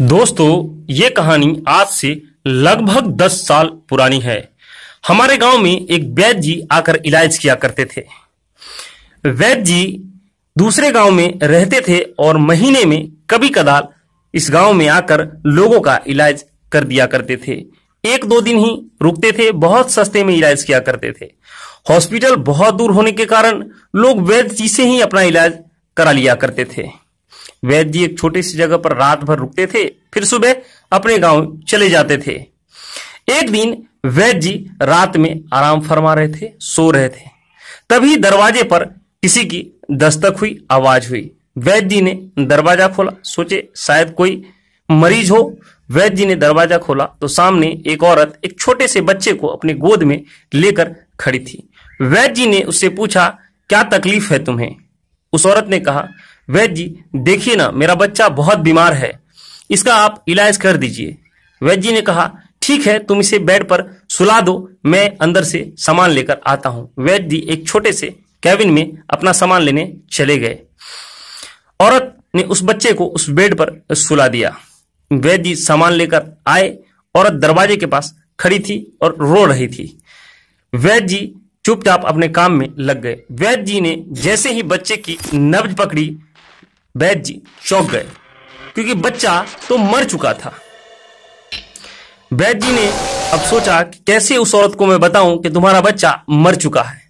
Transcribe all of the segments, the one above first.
दोस्तों ये कहानी आज से लगभग दस साल पुरानी है हमारे गांव में एक वैद्य जी आकर इलाज किया करते थे वैद्य जी दूसरे गांव में रहते थे और महीने में कभी कदाल इस गांव में आकर लोगों का इलाज कर दिया करते थे एक दो दिन ही रुकते थे बहुत सस्ते में इलाज किया करते थे हॉस्पिटल बहुत दूर होने के कारण लोग वैद्य जी से ही अपना इलाज करा लिया करते थे वैद्य जी एक छोटी सी जगह पर रात भर रुकते थे फिर सुबह अपने गांव चले जाते थे एक दिन वैद्य जी रात में आराम फरमा रहे थे सो रहे थे तभी दरवाजे पर किसी की दस्तक हुई आवाज हुई वैद्य जी ने दरवाजा खोला सोचे शायद कोई मरीज हो वैद्य जी ने दरवाजा खोला तो सामने एक औरत एक छोटे से बच्चे को अपने गोद में लेकर खड़ी थी वैद्य जी ने उससे पूछा क्या तकलीफ है तुम्हें उस औरत ने कहा वैद्य जी देखिए ना मेरा बच्चा बहुत बीमार है इसका आप इलाज कर दीजिए वैद्य जी ने कहा ठीक है तुम इसे बेड पर सुला दो मैं अंदर से सामान लेकर आता हूं वैद्य जी एक छोटे से कैबिन में अपना सामान लेने चले गए औरत ने उस बच्चे को उस बेड पर सुला दिया वैद्य जी सामान लेकर आए औरत दरवाजे के पास खड़ी थी और रो रही थी वैद्य जी चुपचाप अपने काम में लग गए वैद्य जी ने जैसे ही बच्चे की नब्ज पकड़ी बैद जी चौंक गए क्योंकि बच्चा तो मर चुका था बैद जी ने अब सोचा कि कैसे उस औरत को मैं बताऊं कि तुम्हारा बच्चा मर चुका है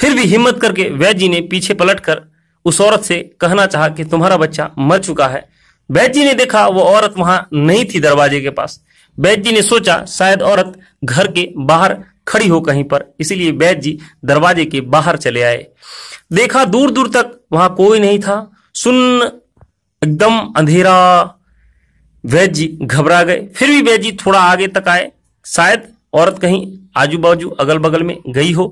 फिर भी हिम्मत करके वैद जी ने पीछे पलटकर उस औरत से कहना चाहा कि तुम्हारा बच्चा मर चुका है वैद जी ने देखा वो औरत वहां नहीं थी दरवाजे के पास वैद जी ने सोचा शायद औरत घर के बाहर खड़ी हो कहीं पर इसीलिए वैद जी दरवाजे के बाहर चले आए देखा दूर दूर तक वहां कोई नहीं था सुन एकदम अंधेरा वैद जी घबरा गए फिर भी वैद जी थोड़ा आगे तक आए शायद औरत कहीं आजू बाजू अगल बगल में गई हो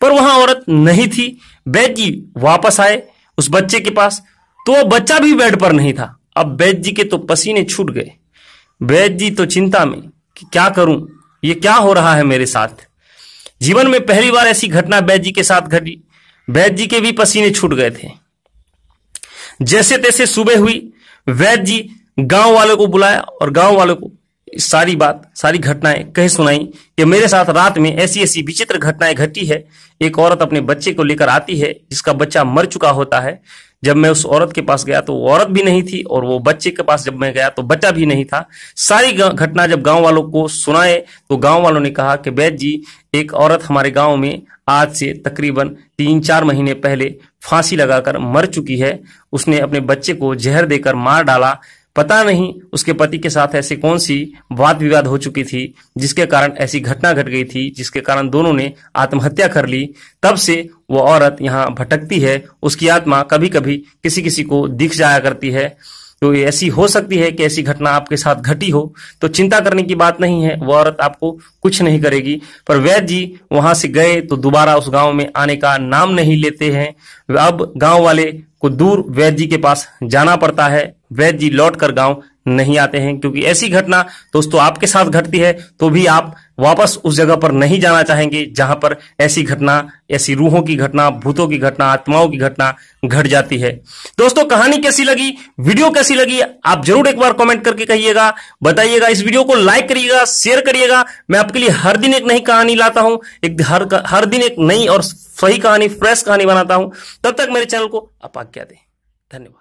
पर वहां औरत नहीं थी जी वापस आए उस बच्चे के पास तो वह बच्चा भी बेड पर नहीं था अब वैद जी के तो पसीने छूट गए वैद जी तो चिंता में कि क्या करूं ये क्या हो रहा है मेरे साथ जीवन में पहली बार ऐसी घटना वैद जी के साथ घटी वैद जी के भी पसीने छूट गए थे जैसे तैसे सुबह हुई वैद्य जी गांव वालों को बुलाया और गांव वालों को सारी बात सारी घटनाएं कह सुनाई कि मेरे साथ रात में ऐसी ऐसी विचित्र घटनाएं घटी है एक औरत अपने बच्चे को लेकर आती है जिसका बच्चा मर चुका होता है जब मैं उस औरत के पास गया तो वो औरत भी नहीं थी और वो बच्चे के पास जब मैं गया तो बच्चा भी नहीं था सारी घटना जब गांव वालों को सुनाए तो गांव वालों ने कहा कि वैद जी एक औरत हमारे गांव में आज से तकरीबन तीन चार महीने पहले फांसी लगाकर मर चुकी है उसने अपने बच्चे को जहर देकर मार डाला पता नहीं उसके पति के साथ ऐसी कौन सी वाद विवाद हो चुकी थी जिसके कारण ऐसी घटना घट गई थी जिसके कारण दोनों ने आत्महत्या कर ली तब से वो औरत यहाँ भटकती है उसकी आत्मा कभी कभी किसी किसी को दिख जाया करती है तो ये ऐसी हो सकती है कि ऐसी घटना आपके साथ घटी हो तो चिंता करने की बात नहीं है वो औरत आपको कुछ नहीं करेगी पर वैद्य जी वहां से गए तो दोबारा उस गांव में आने का नाम नहीं लेते हैं अब गांव वाले को दूर वैद्य जी के पास जाना पड़ता है वैद्य जी लौट कर गांव नहीं आते हैं क्योंकि ऐसी घटना दोस्तों आपके साथ घटती है तो भी आप वापस उस जगह पर नहीं जाना चाहेंगे जहां पर ऐसी घटना ऐसी रूहों की घटना भूतों की घटना आत्माओं की घटना घट जाती है दोस्तों कहानी कैसी लगी वीडियो कैसी लगी आप जरूर एक बार कमेंट करके कहिएगा बताइएगा इस वीडियो को लाइक करिएगा शेयर करिएगा मैं आपके लिए हर दिन एक नई कहानी लाता हूं एक हर हर दिन एक नई और सही कहानी फ्रेश कहानी बनाता हूं तब तक मेरे चैनल को आप आज्ञा दें धन्यवाद